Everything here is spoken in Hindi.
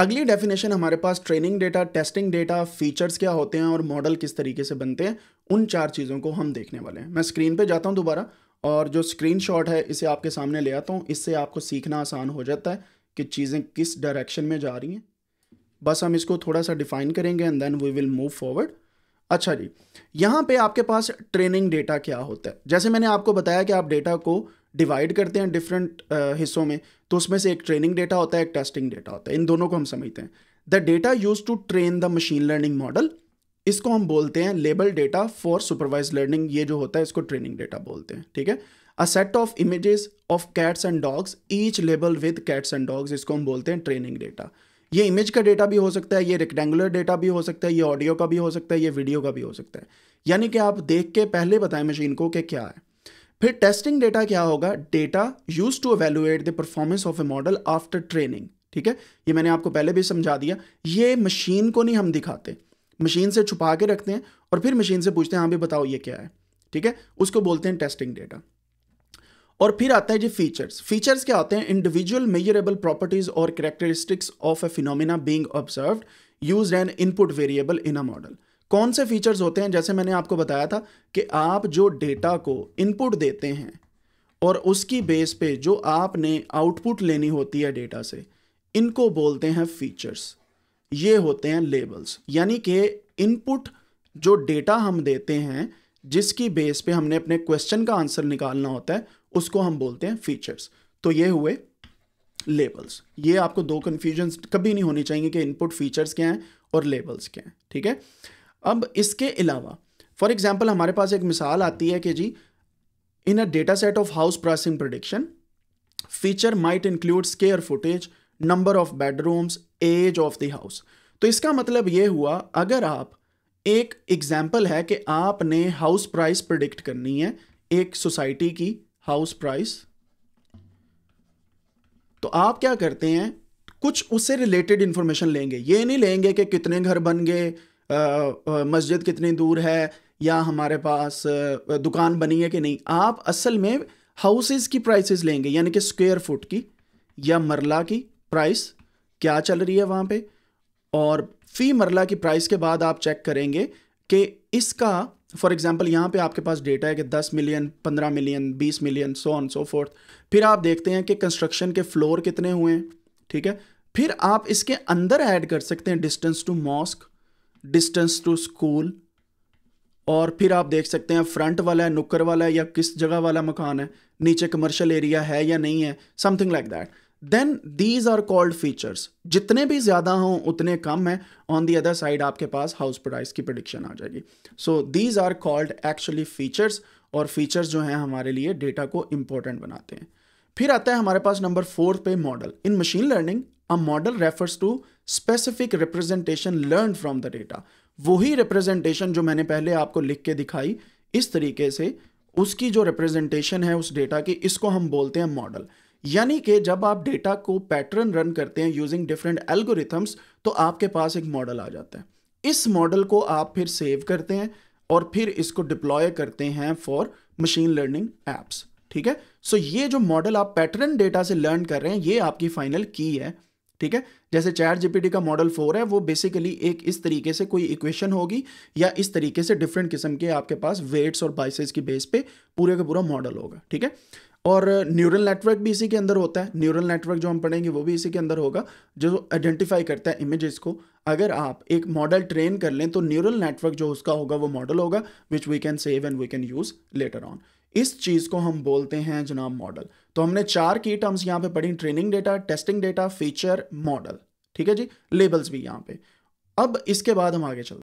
अगली डेफिनेशन हमारे पास training data testing data features क्या होते हैं और मॉडल किस तरीके से बनते हैं उन चार चीज़ों को हम देखने वाले हैं मैं स्क्रीन पे जाता हूँ दोबारा और जो स्क्रीनशॉट है इसे आपके सामने ले आता हूँ इससे आपको सीखना आसान हो जाता है कि चीज़ें किस डायरेक्शन में जा रही हैं बस हम इसको थोड़ा सा डिफाइन करेंगे and then we will move forward अच्छा जी यहाँ पर आपके पास ट्रेनिंग डेटा क्या होता है जैसे मैंने आपको बताया कि आप डेटा को डिवाइड करते हैं डिफरेंट uh, हिस्सों में तो उसमें से एक ट्रेनिंग डेटा होता है एक टेस्टिंग डेटा होता है इन दोनों को हम समझते हैं the data use to train the machine learning model इसको हम बोलते हैं label data for supervise learning ये जो होता है इसको ट्रेनिंग डेटा बोलते हैं ठीक है a set of images of cats and dogs each label with cats and dogs इसको हम बोलते हैं ट्रेनिंग डेटा ये इमेज का डेटा भी हो सकता है ये रेक्टेंगुलर डेटा भी हो सकता है ये ऑडियो का भी हो सकता है ये वीडियो का भी हो सकता है यानी कि आप देख के पहले बताएं मशीन को कि क्या है फिर टेस्टिंग डेटा क्या होगा data use to evaluate the performance of a model after training ठीक है ये मैंने आपको पहले भी समझा दिया ये मशीन को नहीं हम दिखाते मशीन से छुपा के रखते हैं और फिर मशीन से पूछते हैं हाँ भी बताओ ये क्या है ठीक है उसको बोलते हैं टेस्टिंग डेटा और फिर आता है जी फीचर्स फीचर्स क्या होते हैं इंडिविजुअल मेजरेबल प्रॉपर्टीज और characteristics of a phenomena being observe use an input variable in a model कौन से फीचर्स होते हैं जैसे मैंने आपको बताया था कि आप जो डेटा को इनपुट देते हैं और उसकी बेस पे जो आपने आउटपुट लेनी होती है डेटा से इनको बोलते हैं फीचर्स ये होते हैं लेबल्स यानी कि इनपुट जो डेटा हम देते हैं जिसकी बेस पे हमने अपने क्वेश्चन का आंसर निकालना होता है उसको हम बोलते हैं फीचर्स तो ये हुए लेबल्स ये आपको दो कन्फ्यूजन्स कभी नहीं होनी चाहिए कि इनपुट फीचर्स क्या हैं और लेबल्स क्या हैं ठीक है अब इसके अलावा फॉर एग्जाम्पल हमारे पास एक मिसाल आती है कि जी in a data set of house pricing prediction feature might include square footage number of bedrooms age of the house तो इसका मतलब ये हुआ अगर आप एक एग्जाम्पल है कि आपने हाउस प्राइस प्रडिक्ट करनी है एक सोसाइटी की हाउस प्राइस तो आप क्या करते हैं कुछ उससे रिलेटेड इंफॉर्मेशन लेंगे ये नहीं लेंगे कि कितने घर बन गए मस्जिद कितनी दूर है या हमारे पास दुकान बनी है कि नहीं आप असल में हाउसेस की प्राइसेस लेंगे यानी कि स्क्वायर फुट की या मरला की प्राइस क्या चल रही है वहाँ पे और फ़ी मरला की प्राइस के बाद आप चेक करेंगे कि इसका फॉर एग्ज़ाम्पल यहाँ पे आपके पास डेटा है कि 10 million 15 million 20 million so on so forth फिर आप देखते हैं कि कंस्ट्रक्शन के फ्लोर कितने हुए हैं ठीक है फिर आप इसके अंदर ऐड कर सकते हैं distance to mosque distance to school और फिर आप देख सकते हैं फ्रंट वाला है नुक्कर वाला है या किस जगह वाला मकान है नीचे कमर्शियल एरिया है या नहीं है something like that then these are called features जितने भी ज़्यादा हों उतने कम हैं ऑन दी अदर साइड आपके पास हाउस प्राइस की प्रडिक्शन आ जाएगी so these are called actually features और फीचर्स जो हैं हमारे लिए डेटा को इम्पोर्टेंट बनाते हैं फिर आता है हमारे पास नंबर फोर्थ पे model in machine learning a model refers to specific representation learn from the data वही रिप्रेजेंटेशन जो मैंने पहले आपको लिख के दिखाई इस तरीके से उसकी जो रिप्रेजेंटेशन है उस डेटा की इसको हम बोलते हैं मॉडल यानी कि जब आप डेटा को पैटर्न रन करते हैं यूजिंग डिफरेंट एल्गोरिथम्स तो आपके पास एक मॉडल आ जाता है इस मॉडल को आप फिर सेव करते हैं और फिर इसको डिप्लॉय करते हैं फॉर मशीन लर्निंग एप्स ठीक है सो so ये जो मॉडल आप पैटर्न डेटा से लर्न कर रहे हैं ये आपकी फाइनल की है ठीक है जैसे चैट जीपीटी का मॉडल फोर है वो बेसिकली एक इस तरीके से कोई इक्वेशन होगी या इस तरीके से डिफरेंट किस्म के आपके पास वेट्स और बाइसेस की बेस पे पूरे का पूरा मॉडल होगा ठीक है और न्यूरल नेटवर्क भी इसी के अंदर होता है न्यूरल नेटवर्क जो हम पढ़ेंगे वो भी इसी के अंदर होगा जो आइडेंटिफाई करता है इमेजेस को अगर आप एक मॉडल ट्रेन कर लें तो न्यूरल नेटवर्क जो उसका होगा वो मॉडल होगा which we can save and we can use later on इस चीज़ को हम बोलते हैं जनाब मॉडल तो हमने चार की टर्म्स यहां पे पढ़ी training data testing data feature model ठीक है जी लेबल्स भी यहां पे अब इसके बाद हम आगे चलते